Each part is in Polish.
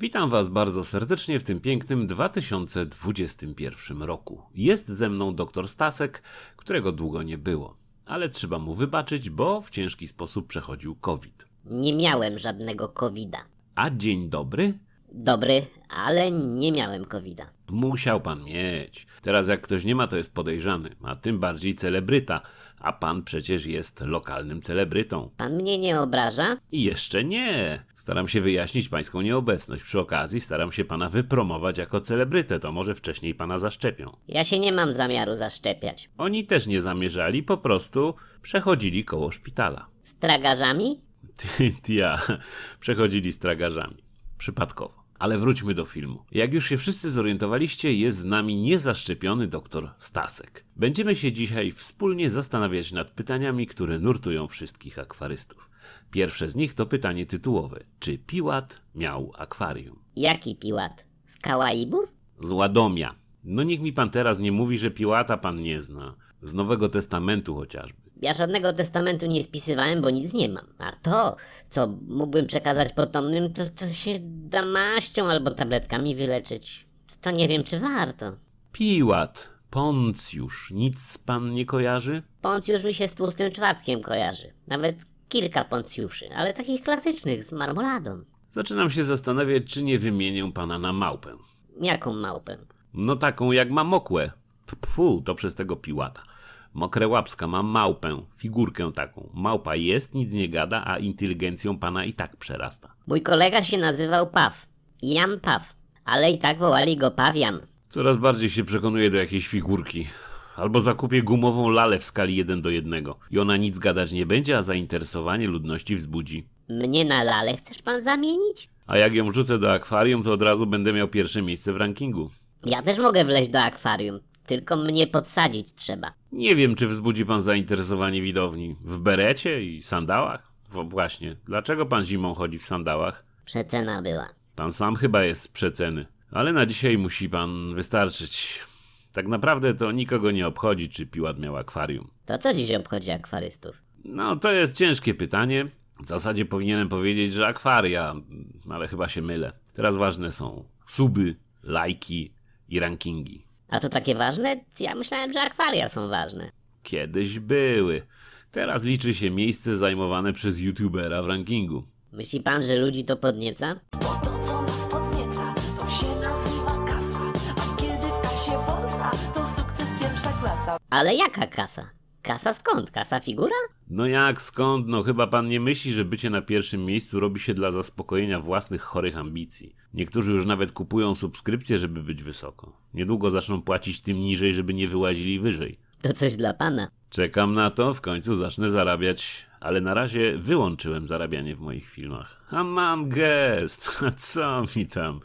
Witam Was bardzo serdecznie w tym pięknym 2021 roku. Jest ze mną dr Stasek, którego długo nie było, ale trzeba mu wybaczyć, bo w ciężki sposób przechodził COVID. Nie miałem żadnego COVID-a. A dzień dobry? Dobry, ale nie miałem COVID-a. Musiał pan mieć. Teraz jak ktoś nie ma, to jest podejrzany, a tym bardziej celebryta a pan przecież jest lokalnym celebrytą. Pan mnie nie obraża? I jeszcze nie. Staram się wyjaśnić pańską nieobecność. Przy okazji staram się pana wypromować jako celebrytę, to może wcześniej pana zaszczepią. Ja się nie mam zamiaru zaszczepiać. Oni też nie zamierzali, po prostu przechodzili koło szpitala. Z tragarzami? Ja, przechodzili z tragarzami. Przypadkowo. Ale wróćmy do filmu. Jak już się wszyscy zorientowaliście, jest z nami niezaszczepiony doktor Stasek. Będziemy się dzisiaj wspólnie zastanawiać nad pytaniami, które nurtują wszystkich akwarystów. Pierwsze z nich to pytanie tytułowe. Czy Piłat miał akwarium? Jaki Piłat? Z Kalaibów? Z Ładomia. No niech mi pan teraz nie mówi, że Piłata pan nie zna. Z Nowego Testamentu chociażby. Ja żadnego testamentu nie spisywałem, bo nic nie mam. A to, co mógłbym przekazać potomnym, to, to się damaścią albo tabletkami wyleczyć. To nie wiem, czy warto. Piłat, Poncjusz, nic pan nie kojarzy? Poncjusz mi się z tłustym czwartkiem kojarzy. Nawet kilka Poncjuszy, ale takich klasycznych, z marmoladą. Zaczynam się zastanawiać, czy nie wymienię pana na małpę. Jaką małpę? No taką, jak ma mokłe. Pfu, to przez tego Piłata. Mokre łapska, mam małpę, figurkę taką. Małpa jest, nic nie gada, a inteligencją pana i tak przerasta. Mój kolega się nazywał Paw. Jan Paw. Ale i tak wołali go Pawian. Coraz bardziej się przekonuję do jakiejś figurki. Albo zakupię gumową lalę w skali 1 do 1 i ona nic gadać nie będzie, a zainteresowanie ludności wzbudzi. Mnie na lalę chcesz pan zamienić? A jak ją wrzucę do akwarium, to od razu będę miał pierwsze miejsce w rankingu. Ja też mogę wleźć do akwarium, tylko mnie podsadzić trzeba. Nie wiem, czy wzbudzi pan zainteresowanie widowni. W berecie i sandałach? W właśnie, dlaczego pan zimą chodzi w sandałach? Przecena była. Pan sam chyba jest z przeceny. Ale na dzisiaj musi pan wystarczyć. Tak naprawdę to nikogo nie obchodzi, czy Piłat miał akwarium. To co dziś obchodzi akwarystów? No, to jest ciężkie pytanie. W zasadzie powinienem powiedzieć, że akwaria, ale chyba się mylę. Teraz ważne są suby, lajki i rankingi. A to takie ważne? Ja myślałem, że akwaria są ważne. Kiedyś były. Teraz liczy się miejsce zajmowane przez youtubera w rankingu. Myśli pan, że ludzi to podnieca? Bo to, co nas podnieca, to się nazywa kasa. A kiedy w kasie to sukces pierwsza klasa. Ale jaka kasa? Kasa skąd? Kasa figura? No jak skąd? No chyba pan nie myśli, że bycie na pierwszym miejscu robi się dla zaspokojenia własnych chorych ambicji. Niektórzy już nawet kupują subskrypcje, żeby być wysoko. Niedługo zaczną płacić tym niżej, żeby nie wyłazili wyżej. To coś dla pana. Czekam na to, w końcu zacznę zarabiać ale na razie wyłączyłem zarabianie w moich filmach. A mam gest, a co mi tam?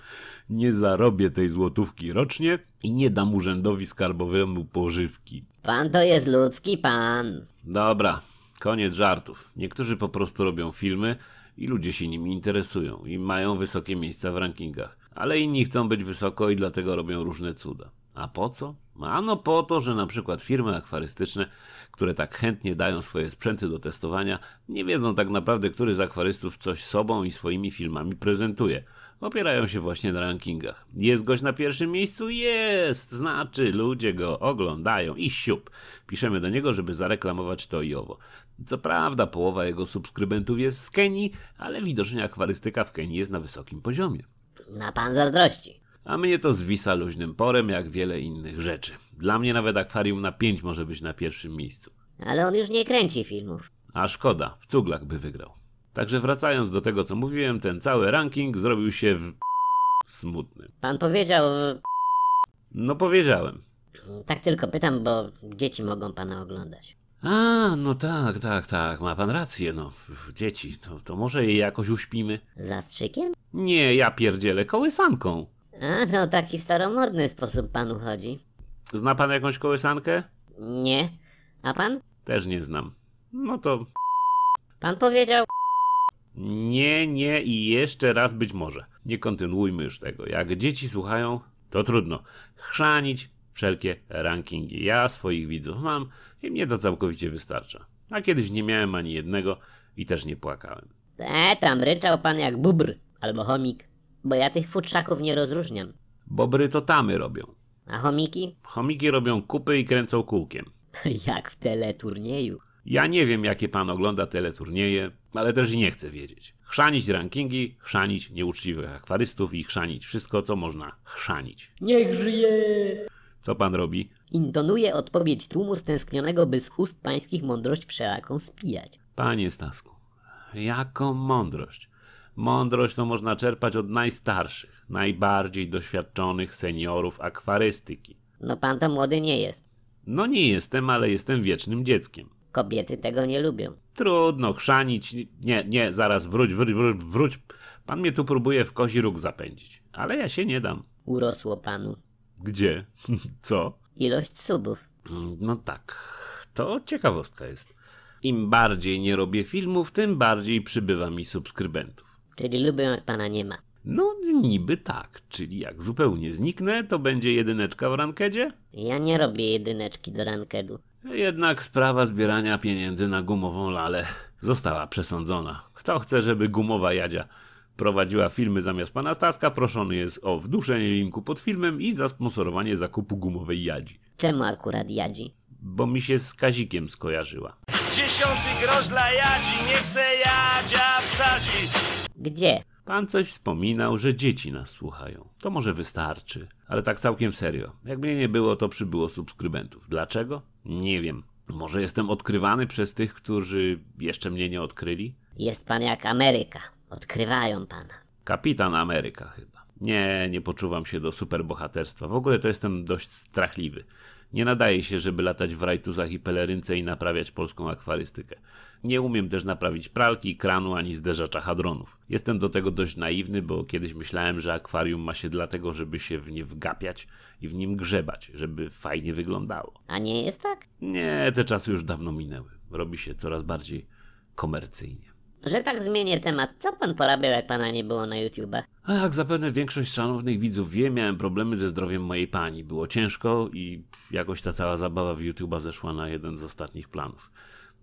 Nie zarobię tej złotówki rocznie i nie dam urzędowi skarbowemu pożywki. Pan to jest ludzki pan. Dobra, koniec żartów. Niektórzy po prostu robią filmy i ludzie się nimi interesują i mają wysokie miejsca w rankingach. Ale inni chcą być wysoko i dlatego robią różne cuda. A po co? Ano po to, że na przykład firmy akwarystyczne, które tak chętnie dają swoje sprzęty do testowania, nie wiedzą tak naprawdę, który z akwarystów coś sobą i swoimi filmami prezentuje. Opierają się właśnie na rankingach. Jest gość na pierwszym miejscu? Jest! Znaczy, ludzie go oglądają i siup. Piszemy do niego, żeby zareklamować to i owo. Co prawda, połowa jego subskrybentów jest z Kenii, ale widocznie akwarystyka w Kenii jest na wysokim poziomie. Ma pan zazdrości a mnie to zwisa luźnym porem jak wiele innych rzeczy. Dla mnie nawet akwarium na 5 może być na pierwszym miejscu. Ale on już nie kręci filmów. A szkoda, w cuglach by wygrał. Także wracając do tego co mówiłem, ten cały ranking zrobił się w smutny. Pan powiedział w... No powiedziałem. Tak tylko pytam, bo dzieci mogą pana oglądać. A, no tak, tak, tak, ma pan rację, no, dzieci, to, to może je jakoś uśpimy? Zastrzykiem? Nie, ja pierdzielę kołysanką. A, no taki staromodny sposób panu chodzi. Zna pan jakąś kołysankę? Nie. A pan? Też nie znam. No to... Pan powiedział... Nie, nie i jeszcze raz być może. Nie kontynuujmy już tego. Jak dzieci słuchają, to trudno. Chrzanić wszelkie rankingi. Ja swoich widzów mam i mnie to całkowicie wystarcza. A kiedyś nie miałem ani jednego i też nie płakałem. E, tam ryczał pan jak bubr albo chomik. Bo ja tych futrzaków nie rozróżniam. Bobry to tamy robią. A chomiki? Chomiki robią kupy i kręcą kółkiem. Jak w teleturnieju. Ja nie wiem, jakie pan ogląda teleturnieje, ale też i nie chcę wiedzieć. Chrzanić rankingi, chrzanić nieuczciwych akwarystów i chrzanić wszystko, co można chrzanić. Niech żyje! Co pan robi? Intonuje odpowiedź tłumu stęsknionego, by z ust pańskich mądrość wszelaką spijać. Panie Stasku, jaką mądrość? Mądrość to można czerpać od najstarszych, najbardziej doświadczonych seniorów akwarystyki. No pan to młody nie jest. No nie jestem, ale jestem wiecznym dzieckiem. Kobiety tego nie lubią. Trudno chrzanić. Nie, nie, zaraz wróć, wróć, wróć, wróć. Pan mnie tu próbuje w kozi róg zapędzić, ale ja się nie dam. Urosło panu. Gdzie? Co? Ilość subów. Mm, no tak, to ciekawostka jest. Im bardziej nie robię filmów, tym bardziej przybywa mi subskrybentów. Czyli lubię pana nie ma. No niby tak, czyli jak zupełnie zniknę, to będzie jedyneczka w rankedzie? Ja nie robię jedyneczki do rankedu. Jednak sprawa zbierania pieniędzy na gumową lalę została przesądzona. Kto chce, żeby gumowa Jadzia prowadziła filmy zamiast pana Staska, proszony jest o wduszenie linku pod filmem i zasponsorowanie zakupu gumowej Jadzi. Czemu akurat Jadzi? Bo mi się z Kazikiem skojarzyła. Dziesiąty grosz dla Jadzi, nie chce Jadzia wsadzi. Gdzie? Pan coś wspominał, że dzieci nas słuchają. To może wystarczy. Ale tak całkiem serio. Jak mnie nie było, to przybyło subskrybentów. Dlaczego? Nie wiem. Może jestem odkrywany przez tych, którzy jeszcze mnie nie odkryli? Jest pan jak Ameryka. Odkrywają pana. Kapitan Ameryka chyba. Nie, nie poczuwam się do superbohaterstwa. W ogóle to jestem dość strachliwy. Nie nadaje się, żeby latać w rajtuzach i pelerynce i naprawiać polską akwarystykę. Nie umiem też naprawić pralki, kranu ani zderzacza hadronów. Jestem do tego dość naiwny, bo kiedyś myślałem, że akwarium ma się dlatego, żeby się w nie wgapiać i w nim grzebać, żeby fajnie wyglądało. A nie jest tak? Nie, te czasy już dawno minęły. Robi się coraz bardziej komercyjnie. Że tak zmienię temat, co pan porabiał, jak pana nie było na YouTubach? A jak zapewne większość szanownych widzów wie, miałem problemy ze zdrowiem mojej pani. Było ciężko i jakoś ta cała zabawa w YouTuba zeszła na jeden z ostatnich planów.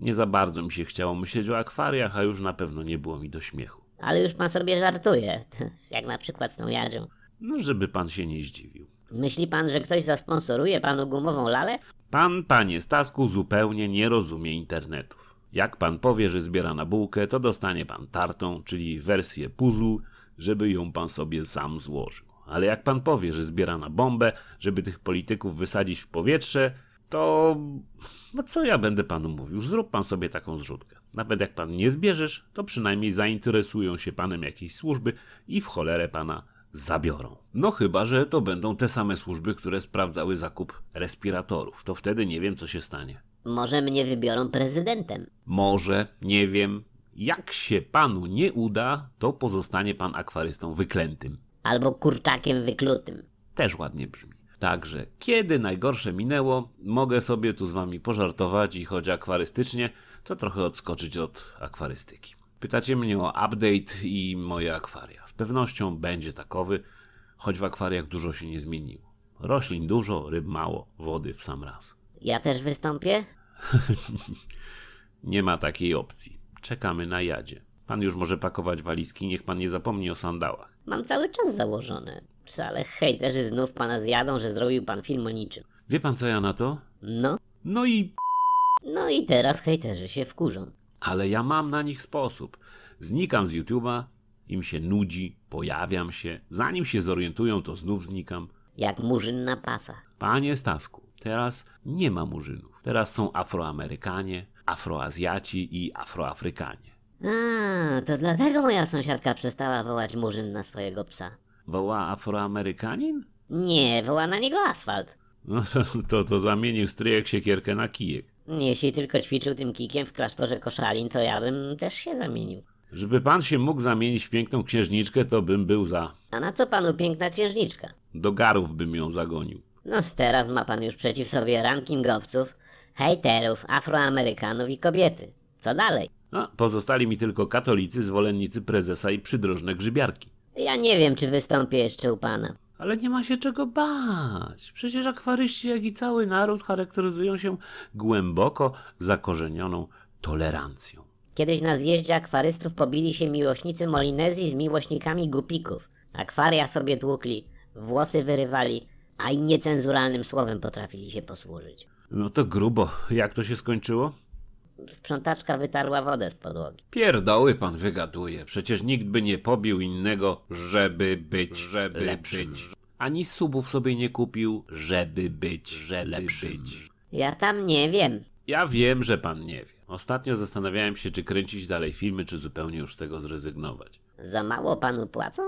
Nie za bardzo mi się chciało myśleć o akwariach, a już na pewno nie było mi do śmiechu. Ale już pan sobie żartuje, jak na przykład z tą jarzą. No, żeby pan się nie zdziwił. Myśli pan, że ktoś zasponsoruje panu gumową lalę? Pan, panie Stasku, zupełnie nie rozumie internetów. Jak pan powie, że zbiera na bułkę, to dostanie pan tartą, czyli wersję puzzle, żeby ją pan sobie sam złożył. Ale jak pan powie, że zbiera na bombę, żeby tych polityków wysadzić w powietrze, to no co ja będę panu mówił? Zrób pan sobie taką zrzutkę. Nawet jak pan nie zbierzesz, to przynajmniej zainteresują się panem jakieś służby i w cholerę pana zabiorą. No chyba, że to będą te same służby, które sprawdzały zakup respiratorów. To wtedy nie wiem, co się stanie. Może mnie wybiorą prezydentem. Może, nie wiem. Jak się panu nie uda, to pozostanie pan akwarystą wyklętym. Albo kurczakiem wyklutym. Też ładnie brzmi. Także kiedy najgorsze minęło, mogę sobie tu z wami pożartować i choć akwarystycznie, to trochę odskoczyć od akwarystyki. Pytacie mnie o update i moje akwaria. Z pewnością będzie takowy, choć w akwariach dużo się nie zmieniło. Roślin dużo, ryb mało, wody w sam raz. Ja też wystąpię? nie ma takiej opcji. Czekamy na jadzie. Pan już może pakować walizki, niech pan nie zapomni o sandałach. Mam cały czas założone. Ale hejterzy znów pana zjadą, że zrobił pan film o niczym. Wie pan co ja na to? No. No i... No i teraz hejterzy się wkurzą. Ale ja mam na nich sposób. Znikam z YouTube'a, im się nudzi, pojawiam się. Zanim się zorientują, to znów znikam. Jak murzyn na pasa. Panie Stasku, teraz nie ma murzynów. Teraz są Afroamerykanie, Afroazjaci i Afroafrykanie. A, to dlatego moja sąsiadka przestała wołać murzyn na swojego psa woła Afroamerykanin? Nie, woła na niego asfalt. No to, to, to zamienił stryjek siekierkę na kijek. Jeśli tylko ćwiczył tym kikiem w klasztorze koszalin, to ja bym też się zamienił. Żeby pan się mógł zamienić w piękną księżniczkę, to bym był za. A na co panu piękna księżniczka? Do garów bym ją zagonił. No teraz ma pan już przeciw sobie rankingowców, hejterów, afroamerykanów i kobiety. Co dalej? No, pozostali mi tylko katolicy, zwolennicy prezesa i przydrożne grzybiarki. Ja nie wiem, czy wystąpię jeszcze u pana. Ale nie ma się czego bać. Przecież akwaryści, jak i cały naród, charakteryzują się głęboko zakorzenioną tolerancją. Kiedyś na zjeździe akwarystów pobili się miłośnicy Molinezji z miłośnikami gupików. Akwaria sobie tłukli, włosy wyrywali, a i niecenzuralnym słowem potrafili się posłużyć. No to grubo. Jak to się skończyło? sprzątaczka wytarła wodę z podłogi. Pierdoły pan wygaduje. Przecież nikt by nie pobił innego, żeby być, żeby lepszym. być. Ani subów sobie nie kupił, żeby być, że lepszyć. Ja tam nie wiem. Ja wiem, że pan nie wie. Ostatnio zastanawiałem się, czy kręcić dalej filmy, czy zupełnie już z tego zrezygnować. Za mało panu płacą?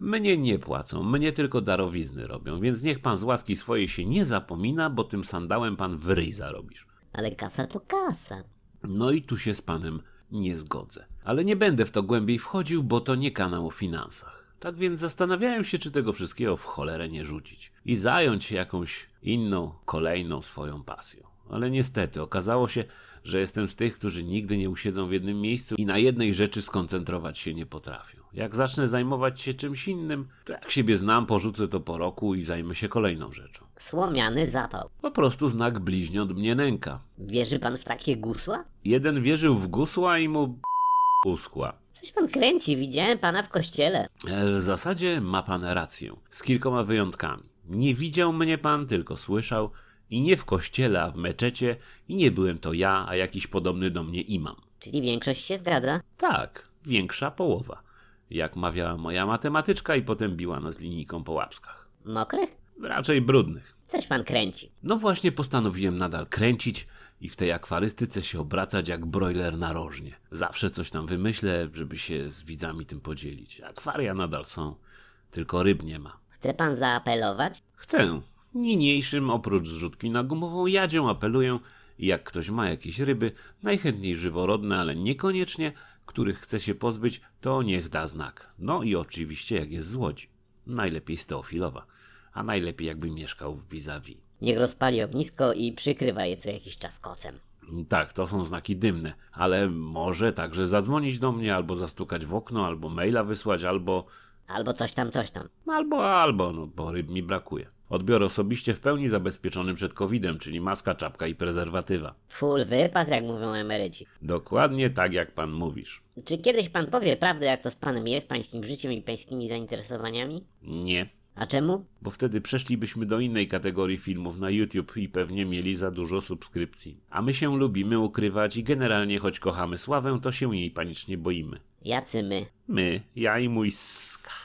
Mnie nie płacą, mnie tylko darowizny robią, więc niech pan z łaski swojej się nie zapomina, bo tym sandałem pan w ryj zarobisz. Ale kasa to kasa. No i tu się z panem nie zgodzę. Ale nie będę w to głębiej wchodził, bo to nie kanał o finansach. Tak więc zastanawiałem się, czy tego wszystkiego w cholerę nie rzucić i zająć się jakąś inną, kolejną swoją pasją. Ale niestety okazało się, że jestem z tych, którzy nigdy nie usiedzą w jednym miejscu i na jednej rzeczy skoncentrować się nie potrafią. Jak zacznę zajmować się czymś innym, to jak siebie znam, porzucę to po roku i zajmę się kolejną rzeczą. Słomiany zapał. Po prostu znak bliźniąt mnie nęka. Wierzy pan w takie gusła? Jeden wierzył w gusła i mu uskła. Coś pan kręci, widziałem pana w kościele. E, w zasadzie ma pan rację, z kilkoma wyjątkami. Nie widział mnie pan, tylko słyszał, i nie w kościele, a w meczecie, i nie byłem to ja, a jakiś podobny do mnie imam. Czyli większość się zgadza? Tak, większa połowa. Jak mawiała moja matematyczka i potem biła nas linijką po łapskach. Mokrych? Raczej brudnych. Coś pan kręci. No właśnie postanowiłem nadal kręcić i w tej akwarystyce się obracać jak broiler na rożnie. Zawsze coś tam wymyślę, żeby się z widzami tym podzielić. Akwaria nadal są, tylko ryb nie ma. Chce pan zaapelować? Chcę, Niniejszym oprócz zrzutki na gumową jadzią apeluję, jak ktoś ma jakieś ryby, najchętniej żyworodne, ale niekoniecznie, których chce się pozbyć, to niech da znak. No i oczywiście jak jest z Łodzi. Najlepiej z Teofilowa, a najlepiej jakby mieszkał w vis-a-vis. Niech rozpali ognisko i przykrywa je co jakiś czas kocem. Tak, to są znaki dymne, ale może także zadzwonić do mnie, albo zastukać w okno, albo maila wysłać, albo... Albo coś tam, coś tam. Albo, albo, no bo ryb mi brakuje. Odbiór osobiście w pełni zabezpieczony przed COVID-em, czyli maska, czapka i prezerwatywa. Full wypas, jak mówią emeryci. Dokładnie tak, jak pan mówisz. Czy kiedyś pan powie prawdę, jak to z panem jest, pańskim życiem i pańskimi zainteresowaniami? Nie. A czemu? Bo wtedy przeszlibyśmy do innej kategorii filmów na YouTube i pewnie mieli za dużo subskrypcji. A my się lubimy ukrywać i generalnie choć kochamy sławę, to się jej panicznie boimy. Jacy my? My, ja i mój skarb.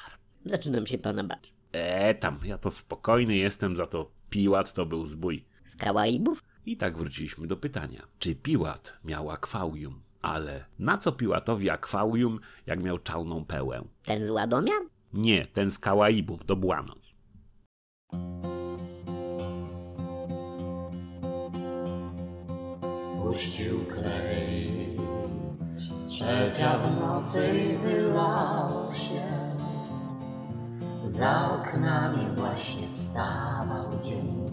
Zaczynam się pana bać. E tam, ja to spokojny jestem, za to Piłat to był zbój. Z Kawaibów? I tak wróciliśmy do pytania, czy Piłat miał akwarium? Ale na co Piłatowi akwarium, jak miał czarną pełę? Ten z Ładomia? Nie, ten z Karaibów, to Błanoc. Puścił klej, trzecia w nocy i wylał się. Za oknami właśnie wstawał dzień,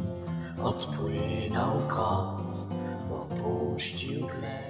odpłynął kot, opuścił gleb.